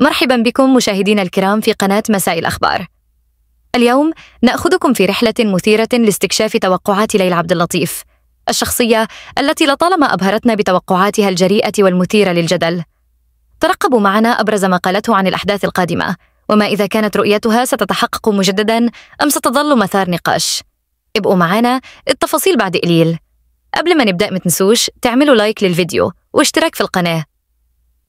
مرحبا بكم مشاهدينا الكرام في قناة مساء الأخبار. اليوم نأخذكم في رحلة مثيرة لاستكشاف توقعات ليلى عبد اللطيف، الشخصية التي لطالما أبهرتنا بتوقعاتها الجريئة والمثيرة للجدل. ترقبوا معنا أبرز ما قالته عن الأحداث القادمة، وما إذا كانت رؤيتها ستتحقق مجددا أم ستظل مثار نقاش. ابقوا معنا التفاصيل بعد قليل. قبل ما نبدأ متنسوش تعملوا لايك للفيديو واشتراك في القناة.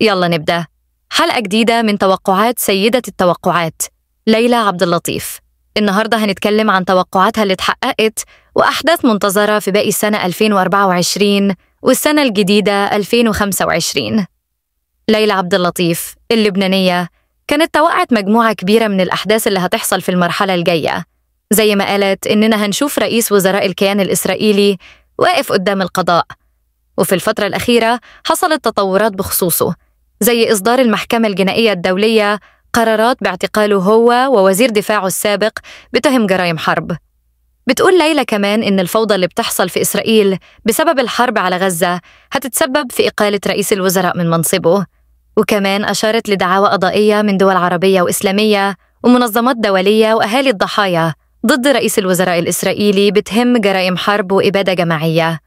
يلا نبدأ. حلقة جديدة من توقعات سيدة التوقعات ليلى عبد اللطيف النهاردة هنتكلم عن توقعاتها اللي اتحققت وأحداث منتظرة في باقي السنة 2024 والسنة الجديدة 2025 ليلى عبد اللطيف اللبنانية كانت توقعت مجموعة كبيرة من الأحداث اللي هتحصل في المرحلة الجاية زي ما قالت إننا هنشوف رئيس وزراء الكيان الإسرائيلي واقف قدام القضاء وفي الفترة الأخيرة حصلت تطورات بخصوصه زي إصدار المحكمة الجنائية الدولية قرارات باعتقاله هو ووزير دفاعه السابق بتهم جرائم حرب بتقول ليلى كمان إن الفوضى اللي بتحصل في إسرائيل بسبب الحرب على غزة هتتسبب في إقالة رئيس الوزراء من منصبه وكمان أشارت لدعاوى قضائية من دول عربية وإسلامية ومنظمات دولية وأهالي الضحايا ضد رئيس الوزراء الإسرائيلي بتهم جرائم حرب وإبادة جماعية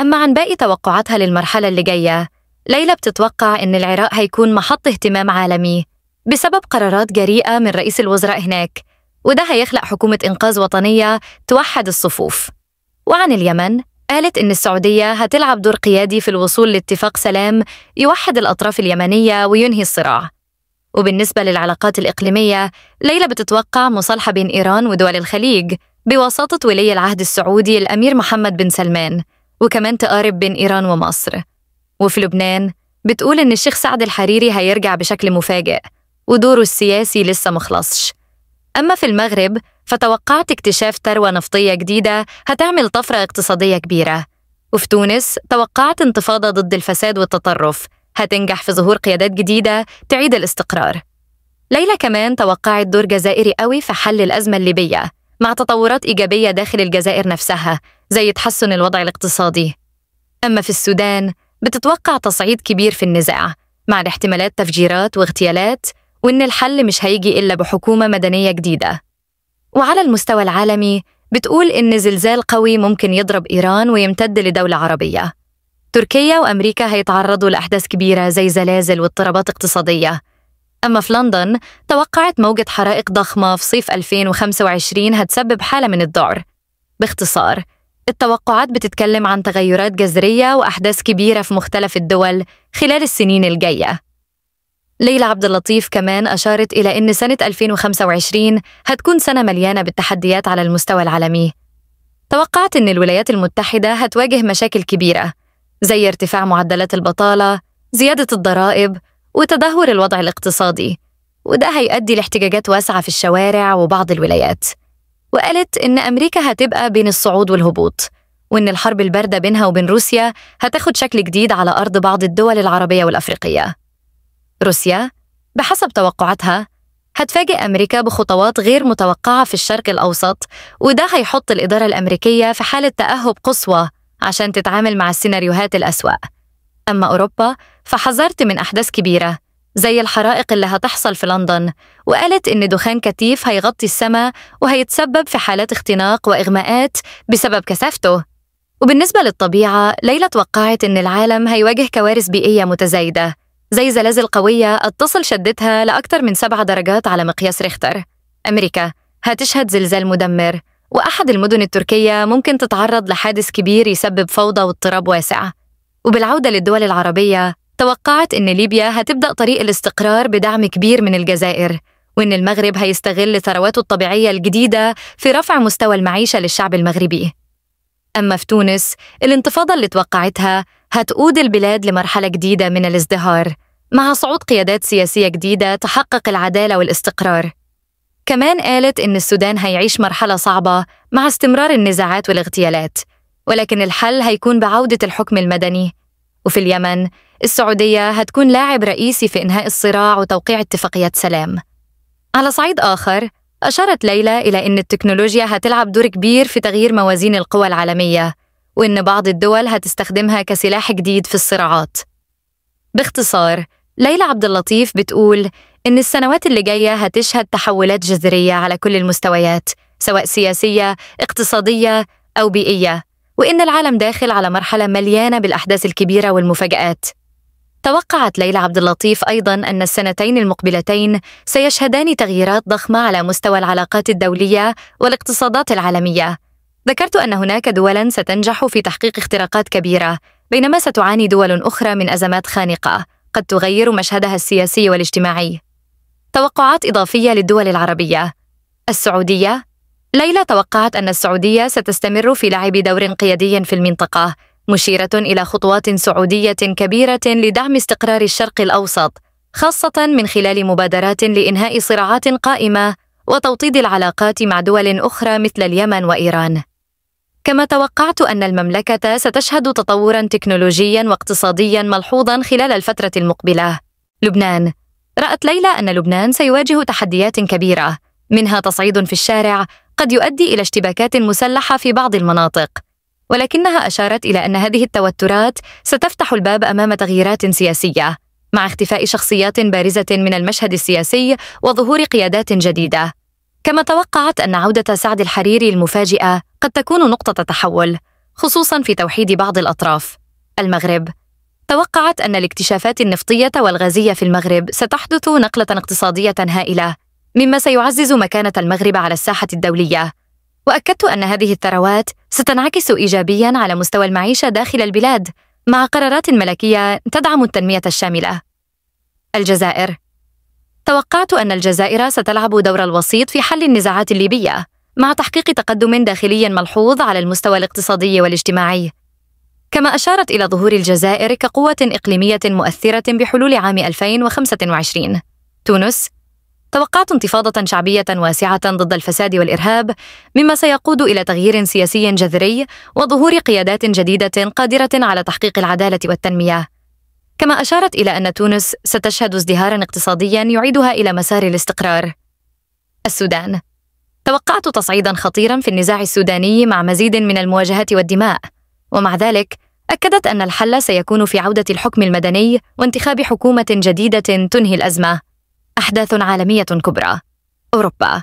أما عن باقي توقعاتها للمرحلة اللي جاية ليلى بتتوقع إن العراق هيكون محط اهتمام عالمي بسبب قرارات جريئة من رئيس الوزراء هناك وده هيخلق حكومة إنقاذ وطنية توحد الصفوف وعن اليمن قالت إن السعودية هتلعب دور قيادي في الوصول لاتفاق سلام يوحد الأطراف اليمنية وينهي الصراع وبالنسبة للعلاقات الإقليمية ليلى بتتوقع مصالحة بين إيران ودول الخليج بواسطة ولي العهد السعودي الأمير محمد بن سلمان وكمان تقارب بين إيران ومصر وفي لبنان بتقول إن الشيخ سعد الحريري هيرجع بشكل مفاجئ ودوره السياسي لسه مخلصش أما في المغرب فتوقعت اكتشاف ثروة نفطية جديدة هتعمل طفرة اقتصادية كبيرة وفي تونس توقعت انتفاضة ضد الفساد والتطرف هتنجح في ظهور قيادات جديدة تعيد الاستقرار ليلى كمان توقعت دور جزائري قوي في حل الأزمة الليبية مع تطورات إيجابية داخل الجزائر نفسها زي تحسن الوضع الاقتصادي أما في السودان بتتوقع تصعيد كبير في النزاع مع احتمالات تفجيرات واغتيالات وإن الحل مش هيجي إلا بحكومة مدنية جديدة وعلى المستوى العالمي بتقول إن زلزال قوي ممكن يضرب إيران ويمتد لدولة عربية تركيا وأمريكا هيتعرضوا لأحداث كبيرة زي زلازل واضطرابات اقتصادية أما في لندن توقعت موجة حرائق ضخمة في صيف 2025 هتسبب حالة من الذعر باختصار التوقعات بتتكلم عن تغيرات جذرية وأحداث كبيرة في مختلف الدول خلال السنين الجاية ليلى عبد اللطيف كمان أشارت إلى أن سنة 2025 هتكون سنة مليانة بالتحديات على المستوى العالمي توقعت أن الولايات المتحدة هتواجه مشاكل كبيرة زي ارتفاع معدلات البطالة زيادة الضرائب وتدهور الوضع الاقتصادي وده هيؤدي لاحتجاجات واسعة في الشوارع وبعض الولايات وقالت إن أمريكا هتبقى بين الصعود والهبوط وإن الحرب الباردة بينها وبين روسيا هتاخد شكل جديد على أرض بعض الدول العربية والأفريقية روسيا بحسب توقعاتها هتفاجئ أمريكا بخطوات غير متوقعة في الشرق الأوسط وده هيحط الإدارة الأمريكية في حالة تأهب قصوى عشان تتعامل مع السيناريوهات الأسوأ أما أوروبا فحذرت من أحداث كبيرة زي الحرائق اللي هتحصل في لندن وقالت إن دخان كثيف هيغطي السماء وهيتسبب في حالات اختناق وإغماءات بسبب كثافته وبالنسبة للطبيعة ليلى توقعت إن العالم هيواجه كوارث بيئية متزايدة زي زلازل قوية اتصل شدتها لأكثر من سبع درجات على مقياس ريختر أمريكا هتشهد زلزال مدمر وأحد المدن التركية ممكن تتعرض لحادث كبير يسبب فوضى واضطراب واسع وبالعودة للدول العربية توقعت إن ليبيا هتبدأ طريق الاستقرار بدعم كبير من الجزائر وإن المغرب هيستغل ثرواته الطبيعية الجديدة في رفع مستوى المعيشة للشعب المغربي أما في تونس الانتفاضة اللي توقعتها هتقود البلاد لمرحلة جديدة من الازدهار مع صعود قيادات سياسية جديدة تحقق العدالة والاستقرار كمان قالت إن السودان هيعيش مرحلة صعبة مع استمرار النزاعات والاغتيالات ولكن الحل هيكون بعودة الحكم المدني وفي اليمن السعودية هتكون لاعب رئيسي في إنهاء الصراع وتوقيع اتفاقيات سلام على صعيد آخر أشارت ليلى إلى أن التكنولوجيا هتلعب دور كبير في تغيير موازين القوى العالمية وإن بعض الدول هتستخدمها كسلاح جديد في الصراعات باختصار ليلى عبد اللطيف بتقول إن السنوات اللي جاية هتشهد تحولات جذرية على كل المستويات سواء سياسية، اقتصادية أو بيئية وإن العالم داخل على مرحلة مليانة بالأحداث الكبيرة والمفاجآت. توقعت ليلى عبد اللطيف أيضا أن السنتين المقبلتين سيشهدان تغييرات ضخمة على مستوى العلاقات الدولية والاقتصادات العالمية. ذكرت أن هناك دولا ستنجح في تحقيق اختراقات كبيرة، بينما ستعاني دول أخرى من أزمات خانقة قد تغير مشهدها السياسي والاجتماعي. توقعات إضافية للدول العربية السعودية ليلى توقعت أن السعودية ستستمر في لعب دور قيادي في المنطقة مشيرة إلى خطوات سعودية كبيرة لدعم استقرار الشرق الأوسط خاصة من خلال مبادرات لإنهاء صراعات قائمة وتوطيد العلاقات مع دول أخرى مثل اليمن وإيران كما توقعت أن المملكة ستشهد تطورا تكنولوجيا واقتصاديا ملحوظا خلال الفترة المقبلة لبنان رأت ليلى أن لبنان سيواجه تحديات كبيرة منها تصعيد في الشارع قد يؤدي إلى اشتباكات مسلحة في بعض المناطق ولكنها أشارت إلى أن هذه التوترات ستفتح الباب أمام تغييرات سياسية مع اختفاء شخصيات بارزة من المشهد السياسي وظهور قيادات جديدة كما توقعت أن عودة سعد الحريري المفاجئة قد تكون نقطة تحول خصوصا في توحيد بعض الأطراف المغرب توقعت أن الاكتشافات النفطية والغازية في المغرب ستحدث نقلة اقتصادية هائلة مما سيعزز مكانة المغرب على الساحة الدولية وأكدت أن هذه الثروات ستنعكس إيجابيا على مستوى المعيشة داخل البلاد مع قرارات ملكية تدعم التنمية الشاملة الجزائر توقعت أن الجزائر ستلعب دور الوسيط في حل النزاعات الليبية مع تحقيق تقدم داخلي ملحوظ على المستوى الاقتصادي والاجتماعي كما أشارت إلى ظهور الجزائر كقوة إقليمية مؤثرة بحلول عام 2025 تونس توقعت انتفاضة شعبية واسعة ضد الفساد والإرهاب، مما سيقود إلى تغيير سياسي جذري وظهور قيادات جديدة قادرة على تحقيق العدالة والتنمية. كما أشارت إلى أن تونس ستشهد ازدهارا اقتصاديا يعيدها إلى مسار الاستقرار. السودان توقعت تصعيدا خطيرا في النزاع السوداني مع مزيد من المواجهات والدماء، ومع ذلك أكدت أن الحل سيكون في عودة الحكم المدني وانتخاب حكومة جديدة تنهي الأزمة. أحداث عالمية كبرى أوروبا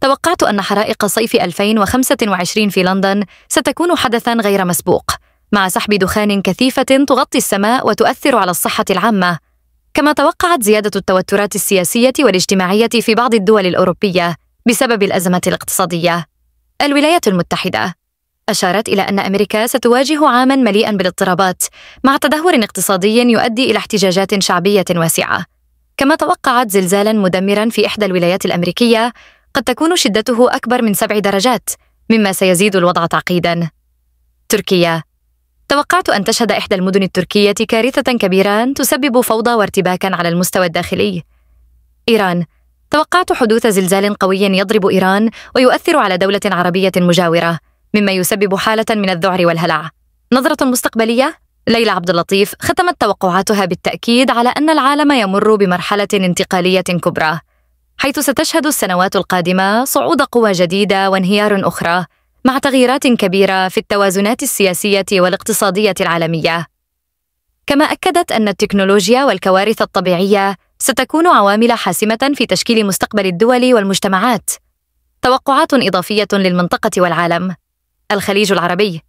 توقعت أن حرائق صيف 2025 في لندن ستكون حدثا غير مسبوق مع سحب دخان كثيفة تغطي السماء وتؤثر على الصحة العامة كما توقعت زيادة التوترات السياسية والاجتماعية في بعض الدول الأوروبية بسبب الأزمة الاقتصادية الولايات المتحدة أشارت إلى أن أمريكا ستواجه عاما مليئا بالاضطرابات مع تدهور اقتصادي يؤدي إلى احتجاجات شعبية واسعة كما توقعت زلزالا مدمرا في إحدى الولايات الأمريكية قد تكون شدته أكبر من سبع درجات مما سيزيد الوضع تعقيدا تركيا توقعت أن تشهد إحدى المدن التركية كارثة كبيرة تسبب فوضى وارتباكا على المستوى الداخلي إيران توقعت حدوث زلزال قوي يضرب إيران ويؤثر على دولة عربية مجاورة مما يسبب حالة من الذعر والهلع نظرة مستقبلية ليلى عبد اللطيف ختمت توقعاتها بالتأكيد على أن العالم يمر بمرحلة انتقالية كبرى حيث ستشهد السنوات القادمة صعود قوى جديدة وانهيار أخرى مع تغييرات كبيرة في التوازنات السياسية والاقتصادية العالمية كما أكدت أن التكنولوجيا والكوارث الطبيعية ستكون عوامل حاسمة في تشكيل مستقبل الدول والمجتمعات توقعات إضافية للمنطقة والعالم الخليج العربي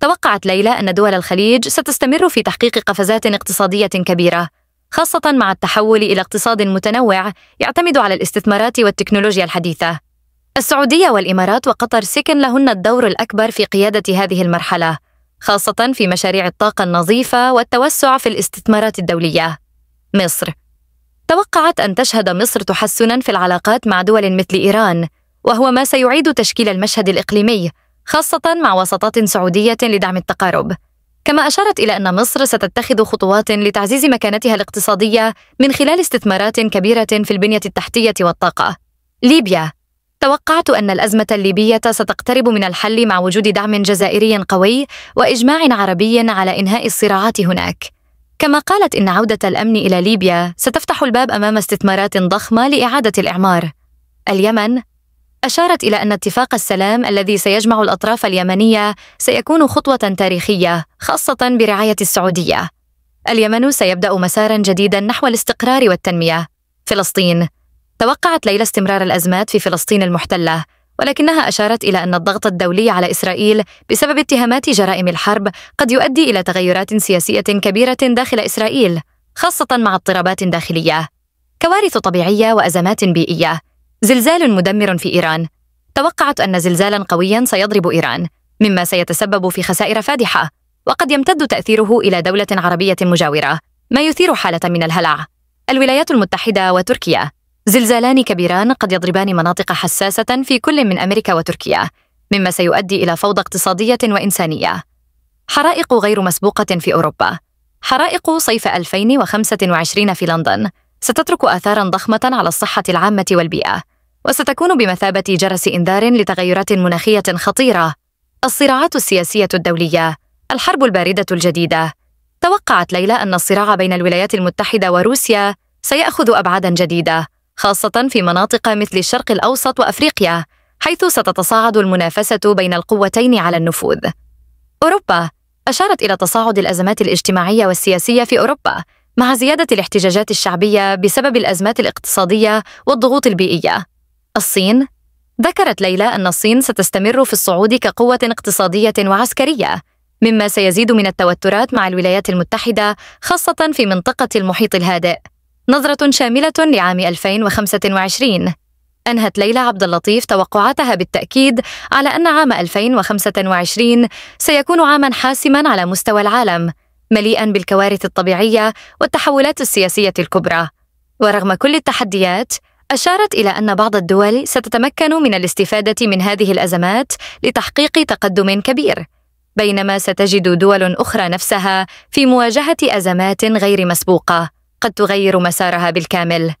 توقعت ليلى أن دول الخليج ستستمر في تحقيق قفزات اقتصادية كبيرة خاصة مع التحول إلى اقتصاد متنوع يعتمد على الاستثمارات والتكنولوجيا الحديثة السعودية والإمارات وقطر سكن لهن الدور الأكبر في قيادة هذه المرحلة خاصة في مشاريع الطاقة النظيفة والتوسع في الاستثمارات الدولية مصر توقعت أن تشهد مصر تحسنا في العلاقات مع دول مثل إيران وهو ما سيعيد تشكيل المشهد الإقليمي خاصة مع وساطات سعودية لدعم التقارب كما أشارت إلى أن مصر ستتخذ خطوات لتعزيز مكانتها الاقتصادية من خلال استثمارات كبيرة في البنية التحتية والطاقة ليبيا توقعت أن الأزمة الليبية ستقترب من الحل مع وجود دعم جزائري قوي وإجماع عربي على إنهاء الصراعات هناك. كما قالت إن عودة الأمن إلى ليبيا ستفتح الباب أمام استثمارات ضخمة لإعادة الإعمار. اليمن أشارت إلى أن اتفاق السلام الذي سيجمع الأطراف اليمنية سيكون خطوة تاريخية خاصة برعاية السعودية. اليمن سيبدأ مسارا جديدا نحو الاستقرار والتنمية. فلسطين توقعت ليلى استمرار الأزمات في فلسطين المحتلة، ولكنها أشارت إلى أن الضغط الدولي على إسرائيل بسبب اتهامات جرائم الحرب قد يؤدي إلى تغيرات سياسية كبيرة داخل إسرائيل، خاصة مع اضطرابات داخلية. كوارث طبيعية وأزمات بيئية زلزال مدمر في إيران توقعت أن زلزالا قويا سيضرب إيران مما سيتسبب في خسائر فادحة وقد يمتد تأثيره إلى دولة عربية مجاورة ما يثير حالة من الهلع الولايات المتحدة وتركيا زلزالان كبيران قد يضربان مناطق حساسة في كل من أمريكا وتركيا مما سيؤدي إلى فوضى اقتصادية وإنسانية حرائق غير مسبوقة في أوروبا حرائق صيف 2025 في لندن ستترك آثارا ضخمة على الصحة العامة والبيئة وستكون بمثابة جرس إنذار لتغيرات مناخية خطيرة الصراعات السياسية الدولية الحرب الباردة الجديدة توقعت ليلى أن الصراع بين الولايات المتحدة وروسيا سيأخذ أبعادا جديدة خاصة في مناطق مثل الشرق الأوسط وأفريقيا حيث ستتصاعد المنافسة بين القوتين على النفوذ أوروبا أشارت إلى تصاعد الأزمات الاجتماعية والسياسية في أوروبا مع زيادة الاحتجاجات الشعبية بسبب الأزمات الاقتصادية والضغوط البيئية الصين ذكرت ليلى أن الصين ستستمر في الصعود كقوة اقتصادية وعسكرية مما سيزيد من التوترات مع الولايات المتحدة خاصة في منطقة المحيط الهادئ نظرة شاملة لعام 2025 أنهت ليلى عبد اللطيف توقعاتها بالتأكيد على أن عام 2025 سيكون عاما حاسما على مستوى العالم مليئا بالكوارث الطبيعية والتحولات السياسية الكبرى ورغم كل التحديات أشارت إلى أن بعض الدول ستتمكن من الاستفادة من هذه الأزمات لتحقيق تقدم كبير، بينما ستجد دول أخرى نفسها في مواجهة أزمات غير مسبوقة قد تغير مسارها بالكامل.